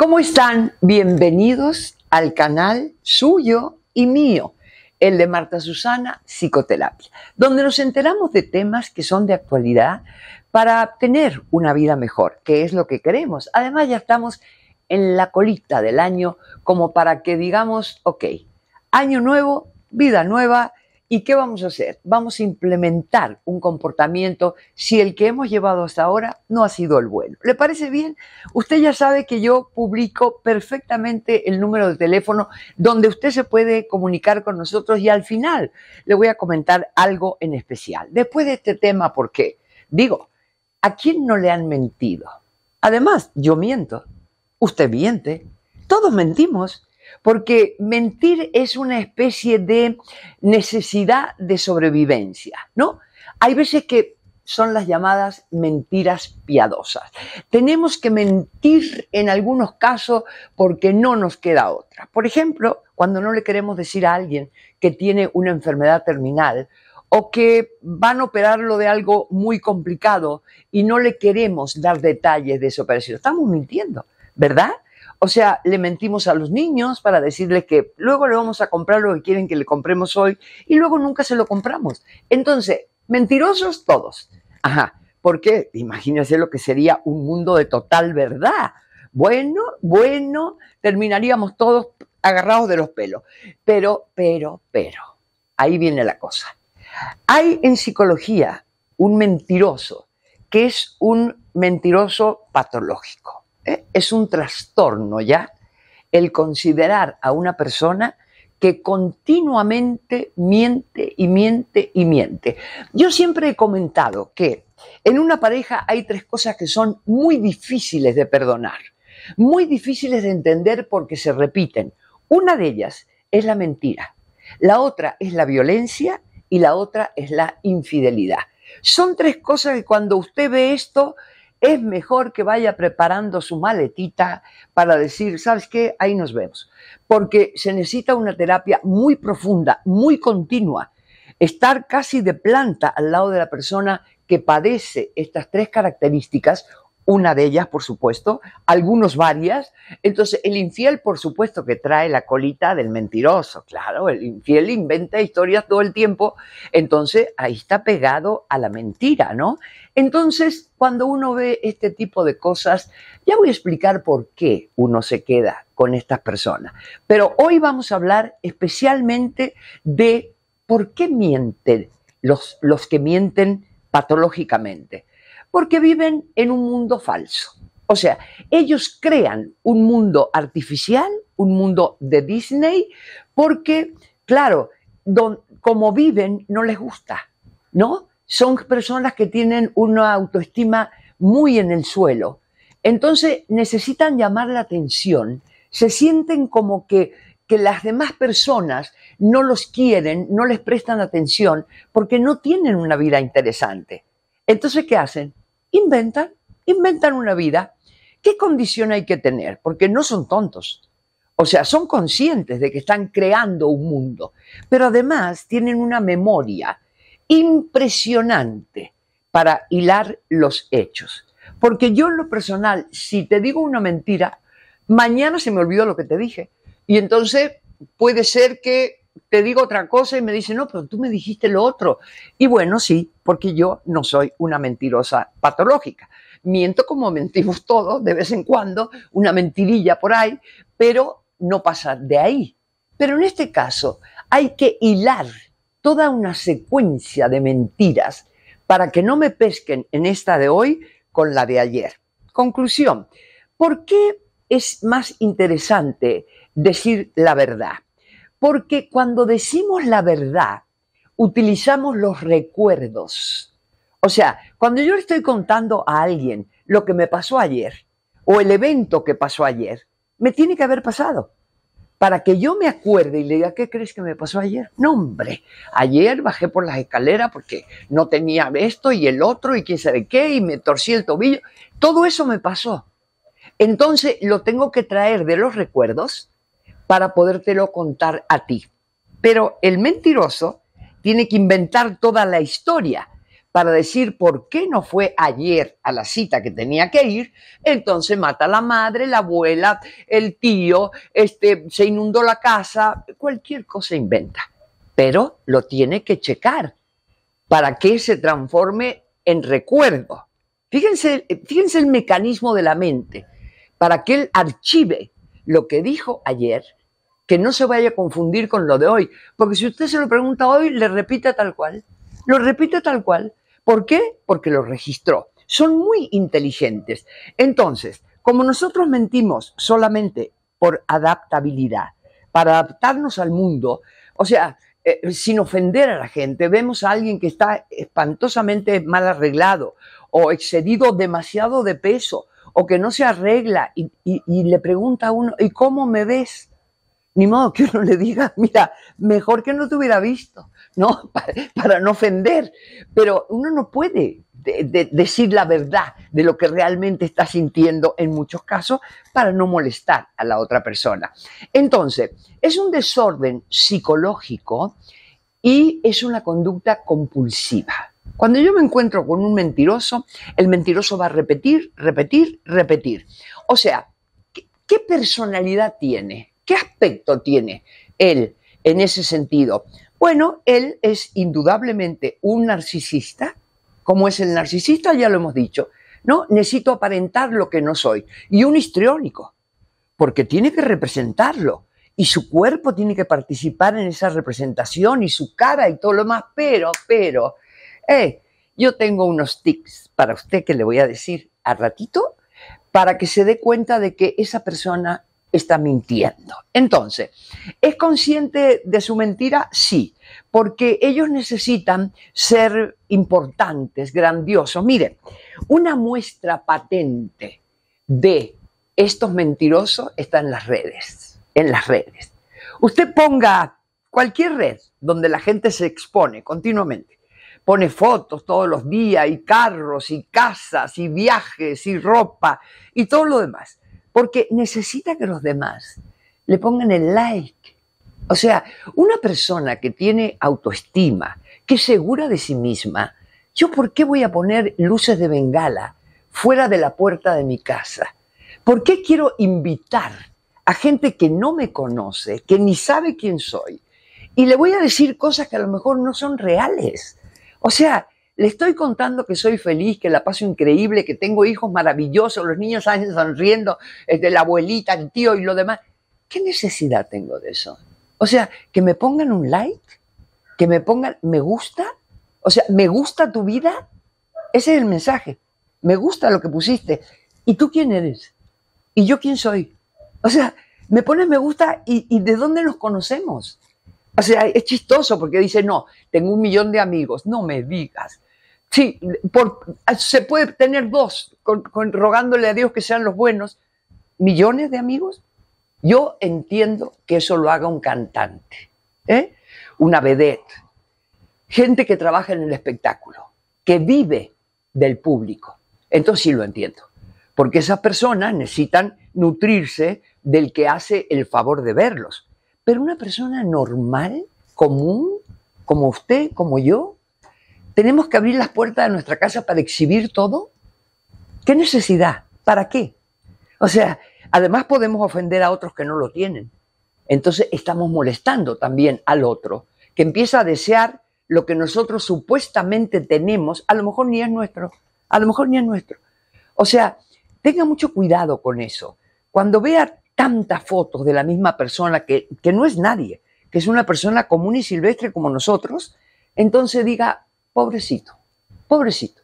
¿Cómo están? Bienvenidos al canal suyo y mío, el de Marta Susana Psicoterapia, donde nos enteramos de temas que son de actualidad para tener una vida mejor, que es lo que queremos. Además ya estamos en la colita del año como para que digamos, ok, año nuevo, vida nueva, ¿Y qué vamos a hacer? Vamos a implementar un comportamiento si el que hemos llevado hasta ahora no ha sido el bueno. ¿Le parece bien? Usted ya sabe que yo publico perfectamente el número de teléfono donde usted se puede comunicar con nosotros y al final le voy a comentar algo en especial. Después de este tema, ¿por qué? Digo, ¿a quién no le han mentido? Además, yo miento, usted miente, todos mentimos porque mentir es una especie de necesidad de sobrevivencia, ¿no? Hay veces que son las llamadas mentiras piadosas. Tenemos que mentir en algunos casos porque no nos queda otra. Por ejemplo, cuando no le queremos decir a alguien que tiene una enfermedad terminal o que van a operarlo de algo muy complicado y no le queremos dar detalles de esa operación. Estamos mintiendo, ¿verdad? O sea, le mentimos a los niños para decirles que luego le vamos a comprar lo que quieren que le compremos hoy y luego nunca se lo compramos. Entonces, mentirosos todos. Ajá, porque imagínense lo que sería un mundo de total verdad. Bueno, bueno, terminaríamos todos agarrados de los pelos. Pero, pero, pero, ahí viene la cosa. Hay en psicología un mentiroso que es un mentiroso patológico. ¿eh? es un trastorno ya el considerar a una persona que continuamente miente y miente y miente. Yo siempre he comentado que en una pareja hay tres cosas que son muy difíciles de perdonar, muy difíciles de entender porque se repiten. Una de ellas es la mentira, la otra es la violencia y la otra es la infidelidad. Son tres cosas que cuando usted ve esto es mejor que vaya preparando su maletita para decir, ¿sabes qué? Ahí nos vemos. Porque se necesita una terapia muy profunda, muy continua. Estar casi de planta al lado de la persona que padece estas tres características una de ellas, por supuesto, algunos varias. Entonces, el infiel, por supuesto, que trae la colita del mentiroso, claro, el infiel inventa historias todo el tiempo, entonces ahí está pegado a la mentira, ¿no? Entonces, cuando uno ve este tipo de cosas, ya voy a explicar por qué uno se queda con estas personas. Pero hoy vamos a hablar especialmente de por qué mienten los, los que mienten patológicamente porque viven en un mundo falso. O sea, ellos crean un mundo artificial, un mundo de Disney, porque, claro, como viven no les gusta, ¿no? Son personas que tienen una autoestima muy en el suelo. Entonces necesitan llamar la atención, se sienten como que las demás personas no los quieren, no les prestan atención, porque no tienen una vida interesante. Entonces, ¿qué hacen? inventan, inventan una vida. ¿Qué condición hay que tener? Porque no son tontos. O sea, son conscientes de que están creando un mundo, pero además tienen una memoria impresionante para hilar los hechos. Porque yo en lo personal, si te digo una mentira, mañana se me olvidó lo que te dije. Y entonces puede ser que te digo otra cosa y me dice, no, pero tú me dijiste lo otro. Y bueno, sí, porque yo no soy una mentirosa patológica. Miento como mentimos todos, de vez en cuando, una mentirilla por ahí, pero no pasa de ahí. Pero en este caso hay que hilar toda una secuencia de mentiras para que no me pesquen en esta de hoy con la de ayer. Conclusión, ¿por qué es más interesante decir la verdad? Porque cuando decimos la verdad, utilizamos los recuerdos. O sea, cuando yo estoy contando a alguien lo que me pasó ayer o el evento que pasó ayer, me tiene que haber pasado. Para que yo me acuerde y le diga, ¿qué crees que me pasó ayer? No, hombre, ayer bajé por las escaleras porque no tenía esto y el otro y quién sabe qué y me torcí el tobillo. Todo eso me pasó. Entonces lo tengo que traer de los recuerdos para podértelo contar a ti. Pero el mentiroso tiene que inventar toda la historia para decir por qué no fue ayer a la cita que tenía que ir, entonces mata a la madre, la abuela, el tío, este, se inundó la casa, cualquier cosa inventa. Pero lo tiene que checar para que se transforme en recuerdo. Fíjense, fíjense el mecanismo de la mente para que él archive lo que dijo ayer que no se vaya a confundir con lo de hoy, porque si usted se lo pregunta hoy, le repite tal cual, lo repite tal cual. ¿Por qué? Porque lo registró. Son muy inteligentes. Entonces, como nosotros mentimos solamente por adaptabilidad, para adaptarnos al mundo, o sea, eh, sin ofender a la gente, vemos a alguien que está espantosamente mal arreglado o excedido demasiado de peso o que no se arregla y, y le pregunta a uno, ¿y cómo me ves? ni modo que uno le diga, mira, mejor que no te hubiera visto, ¿no? Para, no ofender. Pero uno no puede decir la verdad de lo que realmente está sintiendo en muchos casos para no molestar a la otra persona. Entonces, es un desorden psicológico y es una conducta compulsiva. Cuando yo me encuentro con un mentiroso, el mentiroso va a repetir, repetir, repetir. O sea, qué personalidad tiene? ¿Qué aspecto tiene él en ese sentido? Bueno, él es indudablemente un narcisista, como es el narcisista, ya lo hemos dicho, ¿no? Necesito aparentar lo que no soy. Y un histriónico, porque tiene que representarlo. Y su cuerpo tiene que participar en esa representación y su cara y todo lo más. Pero, pero, eh, yo tengo unos tics para usted que le voy a decir a ratito para que se dé cuenta de que esa persona está mintiendo. Entonces, ¿es consciente de su mentira? Sí, porque ellos necesitan ser importantes, grandiosos. Miren, una muestra patente de estos mentirosos está en las redes, en las redes. Usted ponga cualquier red donde la gente se expone continuamente, pone fotos todos los días y carros y casas y viajes y ropa y todo lo demás porque necesita que los demás le pongan el like. O sea, una persona que tiene autoestima, que es segura de sí misma, ¿yo por qué voy a poner luces de bengala fuera de la puerta de mi casa? ¿Por qué quiero invitar a gente que no me conoce, que ni sabe quién soy? Y le voy a decir cosas que a lo mejor no son reales. O sea, le estoy contando que soy feliz, que la paso increíble, que tengo hijos maravillosos, los niños salen sonriendo, de la abuelita, el tío y lo demás. ¿Qué necesidad tengo de eso? O sea, que me pongan un like, que me pongan, me gusta, o sea, me gusta tu vida. Ese es el mensaje. Me gusta lo que pusiste. ¿Y tú quién eres? ¿Y yo quién soy? O sea, me pones me gusta y, y ¿de dónde nos conocemos? O sea, es chistoso porque dice, no, tengo un millón de amigos. No me digas. Sí, por, ah, se puede tener dos, rogándole a Dios que sean los buenos, millones de amigos. Yo entiendo que eso lo haga un cantante, ¿eh? una vedette, gente que trabaja en el espectáculo, que vive del público. Entonces sí lo entiendo, porque esas personas necesitan nutrirse del que hace el favor de verlos. Pero una persona normal, común, como usted, como yo, ¿Tenemos que abrir las puertas de nuestra casa para exhibir todo? ¿Qué necesidad? ¿Para qué? O sea, además podemos ofender a otros que no lo tienen. Entonces estamos molestando también al otro, que empieza a desear lo que nosotros supuestamente tenemos, a lo mejor ni es nuestro, a lo mejor ni es nuestro. O sea, tenga mucho cuidado con eso. Cuando vea tantas fotos de la misma persona que, que no es nadie, que es una persona común y silvestre como nosotros, entonces diga, pobrecito, pobrecito,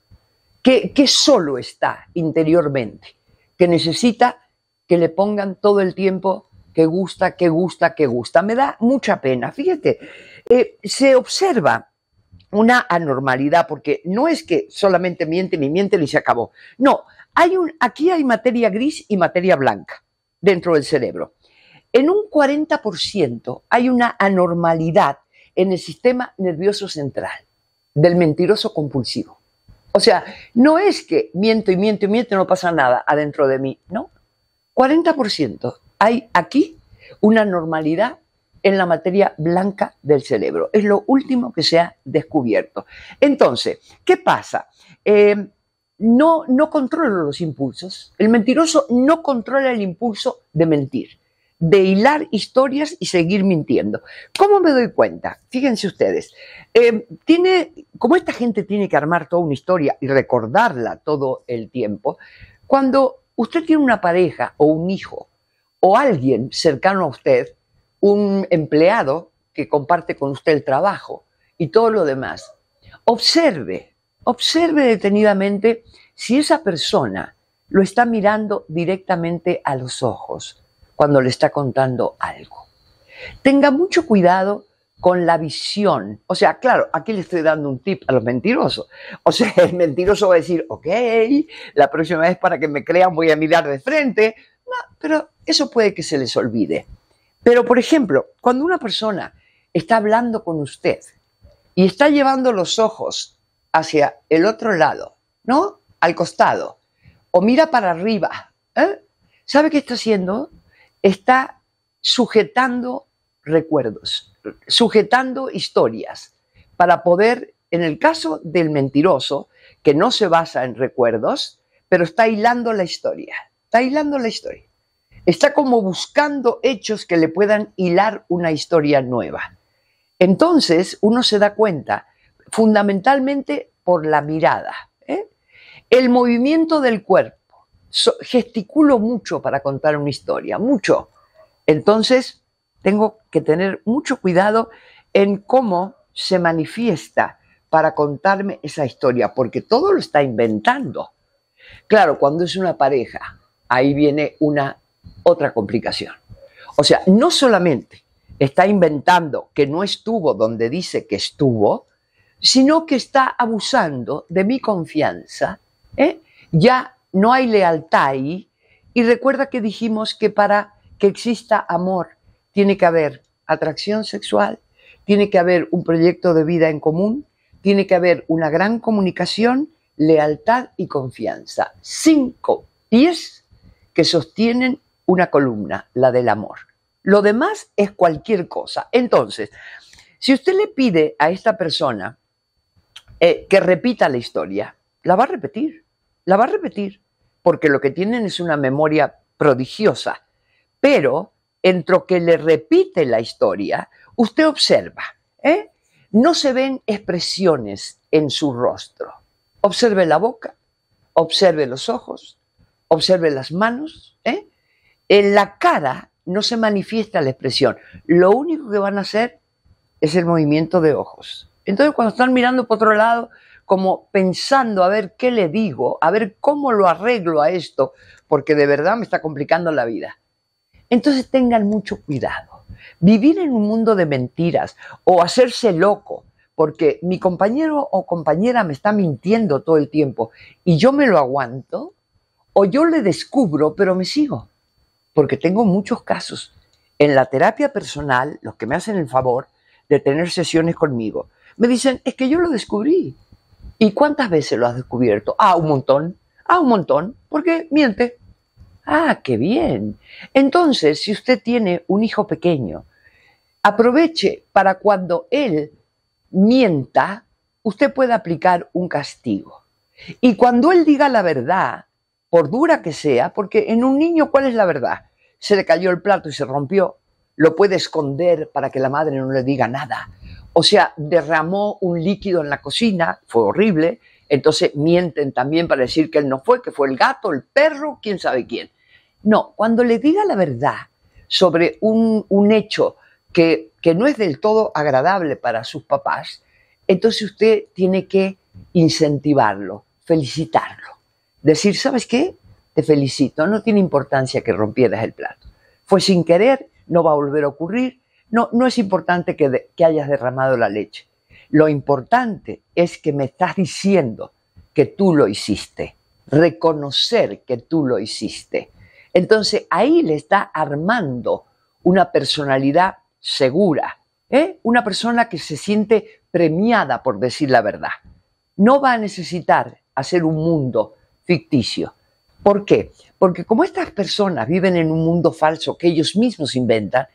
que, que solo está interiormente, que necesita que le pongan todo el tiempo que gusta, que gusta, que gusta. Me da mucha pena. Fíjate, eh, se observa una anormalidad, porque no es que solamente miente y miente y se acabó. No, hay un, aquí hay materia gris y materia blanca dentro del cerebro. En un 40% hay una anormalidad en el sistema nervioso central del mentiroso compulsivo. O sea, no es que miento y miento y miento y no pasa nada adentro de mí, no. 40% hay aquí una normalidad en la materia blanca del cerebro. Es lo último que se ha descubierto. Entonces, ¿qué pasa? Eh, no, no controlo los impulsos. El mentiroso no controla el impulso de mentir de hilar historias y seguir mintiendo. ¿Cómo me doy cuenta? Fíjense ustedes, eh, tiene, como esta gente tiene que armar toda una historia y recordarla todo el tiempo, cuando usted tiene una pareja o un hijo o alguien cercano a usted, un empleado que comparte con usted el trabajo y todo lo demás, observe, observe detenidamente si esa persona lo está mirando directamente a los ojos cuando le está contando algo. Tenga mucho cuidado con la visión. O sea, claro, aquí le estoy dando un tip a los mentirosos. O sea, el mentiroso va a decir, ok, la próxima vez para que me crean voy a mirar de frente. No, pero eso puede que se les olvide. Pero, por ejemplo, cuando una persona está hablando con usted y está llevando los ojos hacia el otro lado, ¿no? Al costado, o mira para arriba, ¿eh? ¿sabe qué está haciendo? está sujetando recuerdos, sujetando historias, para poder, en el caso del mentiroso, que no se basa en recuerdos, pero está hilando la historia, está hilando la historia. Está como buscando hechos que le puedan hilar una historia nueva. Entonces uno se da cuenta fundamentalmente por la mirada. ¿eh? El movimiento del cuerpo gesticulo mucho para contar una historia, mucho. Entonces, tengo que tener mucho cuidado en cómo se manifiesta para contarme esa historia, porque todo lo está inventando. Claro, cuando es una pareja, ahí viene una otra complicación. O sea, no solamente está inventando que no estuvo donde dice que estuvo, sino que está abusando de mi confianza, ¿eh? ya no hay lealtad ahí. Y recuerda que dijimos que para que exista amor tiene que haber atracción sexual, tiene que haber un proyecto de vida en común, tiene que haber una gran comunicación, lealtad y confianza. Cinco pies que sostienen una columna, la del amor. Lo demás es cualquier cosa. Entonces, si usted le pide a esta persona eh, que repita la historia, la va a repetir, la va a repetir porque lo que tienen es una memoria prodigiosa. Pero entre lo que le repite la historia, usted observa, ¿eh? no se ven expresiones en su rostro. Observe la boca, observe los ojos, observe las manos. ¿eh? En la cara no se manifiesta la expresión. Lo único que van a hacer es el movimiento de ojos. Entonces, cuando están mirando por otro lado, como pensando a ver qué le digo, a ver cómo lo arreglo a esto, porque de verdad me está complicando la vida. Entonces tengan mucho cuidado. Vivir en un mundo de mentiras o hacerse loco porque mi compañero o compañera me está mintiendo todo el tiempo y yo me lo aguanto o yo le descubro pero me sigo. Porque tengo muchos casos en la terapia personal, los que me hacen el favor de tener sesiones conmigo, me dicen, es que yo lo descubrí, ¿Y cuántas veces lo has descubierto? Ah, un montón. Ah, un montón. ¿Por qué? Miente. Ah, qué bien. Entonces, si usted tiene un hijo pequeño, aproveche para cuando él mienta, usted pueda aplicar un castigo. Y cuando él diga la verdad, por dura que sea, porque en un niño, ¿cuál es la verdad? Se le cayó el plato y se rompió. Lo puede esconder para que la madre no le diga nada o sea, derramó un líquido en la cocina, fue horrible. Entonces mienten también para decir que él no fue, que fue el gato, el perro, quién sabe quién. No, cuando le diga la verdad sobre un, hecho que, que no es del todo agradable para sus papás, entonces usted tiene que incentivarlo, felicitarlo. Decir, ¿sabes qué? Te felicito, no tiene importancia que rompieras el plato. Fue sin querer, no va a volver a ocurrir, no, no es importante que, hayas derramado la leche. Lo importante es que me estás diciendo que tú lo hiciste, reconocer que tú lo hiciste. Entonces ahí le está armando una personalidad segura, ¿eh? una persona que se siente premiada por decir la verdad. No va a necesitar hacer un mundo ficticio. ¿Por qué? Porque como estas personas viven en un mundo falso que ellos mismos inventan,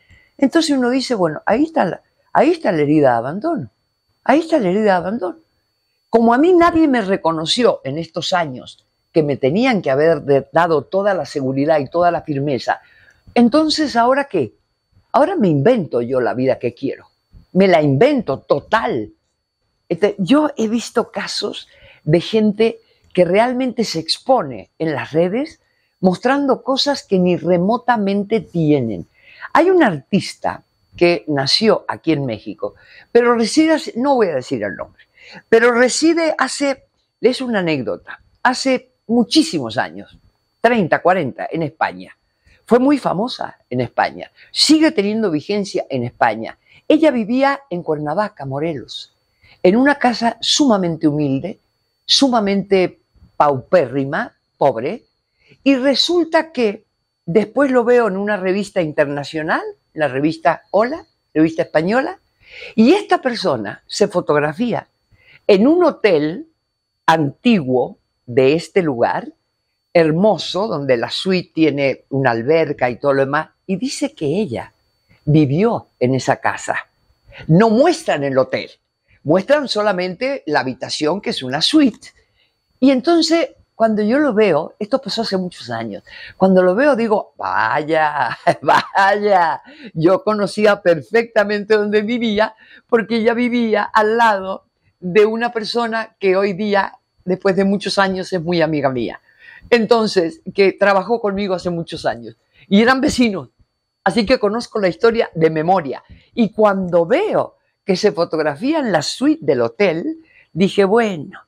entonces uno dice, bueno, ahí está la, ahí está la herida de abandono. Ahí está la herida de abandono. Como a mí nadie me reconoció en estos años que me tenían que haber dado toda la seguridad y toda la firmeza, entonces ahora qué? Ahora me invento yo la vida que quiero. Me la invento total. Este, yo he visto casos de gente que realmente se expone en las redes mostrando cosas que ni remotamente tienen. Hay un artista que nació aquí en México, pero reside, no voy a decir el nombre, pero reside hace, es una anécdota, hace muchísimos años, 30, 40, en España. Fue muy famosa en España, sigue teniendo vigencia en España. Ella vivía en Cuernavaca, Morelos, en una casa sumamente humilde, sumamente paupérrima, pobre, y resulta que Después lo veo en una revista internacional, la revista Hola, revista española, y esta persona se fotografía en un hotel antiguo de este lugar, hermoso, donde la suite tiene una alberca y todo lo demás, y dice que ella vivió en esa casa. No muestran el hotel, muestran solamente la habitación que es una suite. Y entonces cuando yo lo veo, esto pasó hace muchos años, cuando lo veo digo, vaya, vaya, yo conocía perfectamente dónde vivía porque ella vivía al lado de una persona que hoy día, después de muchos años, es muy amiga mía. Entonces, que trabajó conmigo hace muchos años y eran vecinos. Así que conozco la historia de memoria. Y cuando veo que se fotografía en la suite del hotel, dije, bueno,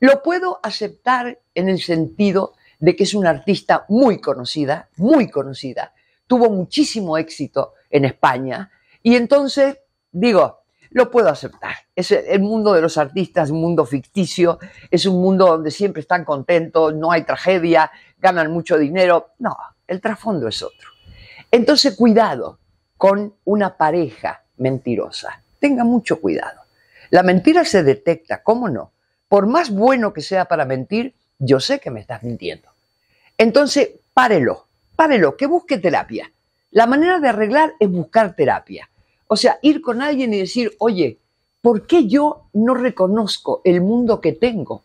lo puedo aceptar en el sentido de que es una artista muy conocida, muy conocida. Tuvo muchísimo éxito en España y entonces digo, lo puedo aceptar. Es el mundo de los artistas, un mundo ficticio, es un mundo donde siempre están contentos, no hay tragedia, ganan mucho dinero. No, el trasfondo es otro. Entonces, cuidado con una pareja mentirosa. Tenga mucho cuidado. La mentira se detecta, ¿cómo no? por más bueno que sea para mentir, yo sé que me estás mintiendo. Entonces, párelo, párelo, que busque terapia. La manera de arreglar es buscar terapia. O sea, ir con alguien y decir, oye, ¿por qué yo no reconozco el mundo que tengo?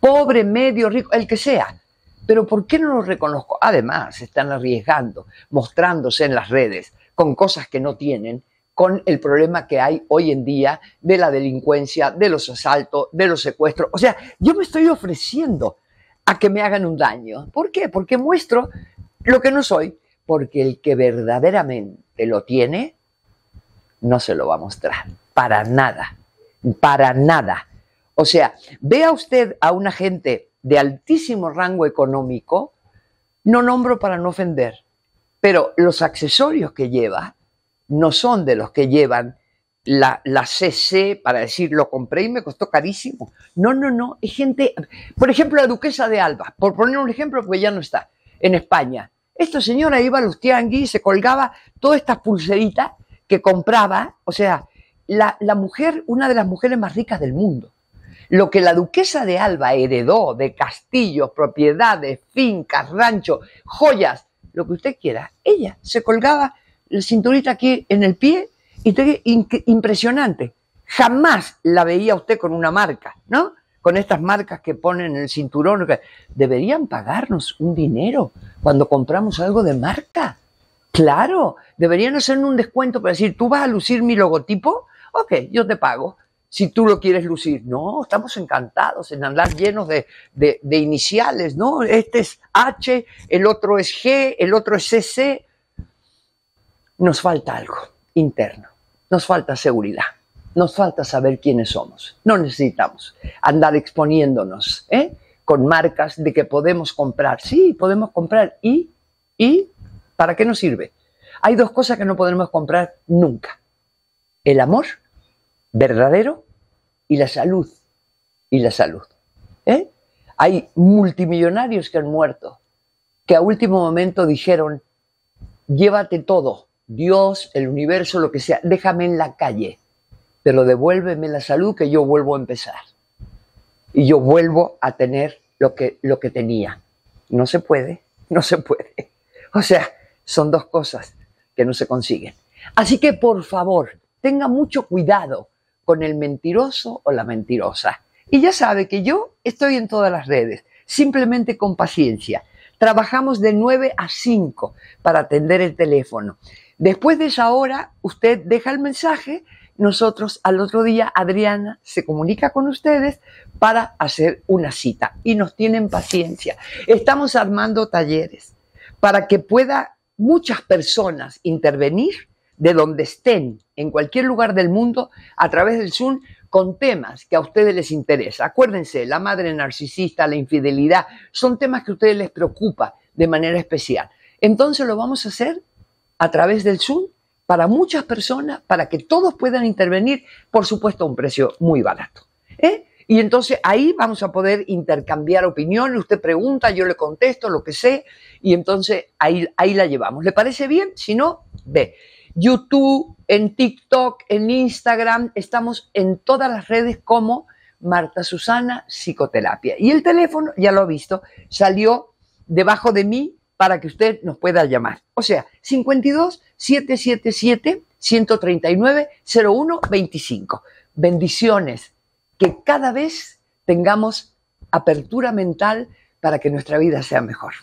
Pobre, medio, rico, el que sea. Pero ¿por qué no lo reconozco? Además, están arriesgando, mostrándose en las redes con cosas que no tienen con el problema que hay hoy en día de la delincuencia, de los asaltos, de los secuestros. O sea, yo me estoy ofreciendo a que me hagan un daño. ¿Por qué? Porque muestro lo que no soy, porque el que verdaderamente lo tiene, no se lo va a mostrar, para nada, para nada. O sea, vea usted a una gente de altísimo rango económico, no nombro para no ofender, pero los accesorios que lleva, no son de los que llevan la, la, CC para decir lo compré y me costó carísimo. No, no, no. Es gente, por ejemplo, la duquesa de Alba, por poner un ejemplo, porque ya no está, en España. Esta señora iba a los tianguis, se colgaba todas estas pulseritas que compraba, o sea, la, la mujer, una de las mujeres más ricas del mundo. Lo que la duquesa de Alba heredó de castillos, propiedades, fincas, ranchos, joyas, lo que usted quiera, ella se colgaba el cinturita aquí en el pie y te, impresionante. Jamás la veía usted con una marca, ¿no? Con estas marcas que ponen en el cinturón. Deberían pagarnos un dinero cuando compramos algo de marca. Claro, deberían hacernos un descuento para decir, tú vas a lucir mi logotipo, ok, yo te pago si tú lo quieres lucir. No, estamos encantados en andar llenos de, de, de, iniciales, ¿no? Este es H, el otro es G, el otro es C nos falta algo interno, nos falta seguridad, nos falta saber quiénes somos. No necesitamos andar exponiéndonos ¿eh? con marcas de que podemos comprar. Sí, podemos comprar. ¿Y? ¿Y? ¿Para qué nos sirve? Hay dos cosas que no podemos comprar nunca. El amor verdadero y la salud. Y la salud. ¿eh? Hay multimillonarios que han muerto, que a último momento dijeron, llévate todo, Dios, el universo, lo que sea, déjame en la calle, pero devuélveme la salud que yo vuelvo a empezar. Y yo vuelvo a tener lo que, lo que tenía. No se puede, no se puede. O sea, son dos cosas que no se consiguen. Así que por favor, tenga mucho cuidado con el mentiroso o la mentirosa. Y ya sabe que yo estoy en todas las redes, simplemente con paciencia. Trabajamos de 9 a 5 para atender el teléfono. Después de esa hora, usted deja el mensaje, nosotros al otro día, Adriana se comunica con ustedes para hacer una cita y nos tienen paciencia. Estamos armando talleres para que pueda muchas personas intervenir de donde estén, en cualquier lugar del mundo, a través del Zoom, con temas que a ustedes les interesa. Acuérdense, la madre narcisista, la infidelidad, son temas que a ustedes les preocupa de manera especial. Entonces lo vamos a hacer a través del Zoom para muchas personas, para que todos puedan intervenir, por supuesto a un precio muy barato. ¿eh? Y entonces ahí vamos a poder intercambiar opiniones, usted pregunta, yo le contesto, lo que sé, y entonces ahí, ahí la llevamos. ¿Le parece bien? Si no, ve. YouTube, en TikTok, en Instagram, estamos en todas las redes como Marta Susana Psicoterapia. Y el teléfono, ya lo ha visto, salió debajo de mí para que usted nos pueda llamar. O sea, 52 777 139 0125. Bendiciones. Que cada vez tengamos apertura mental para que nuestra vida sea mejor.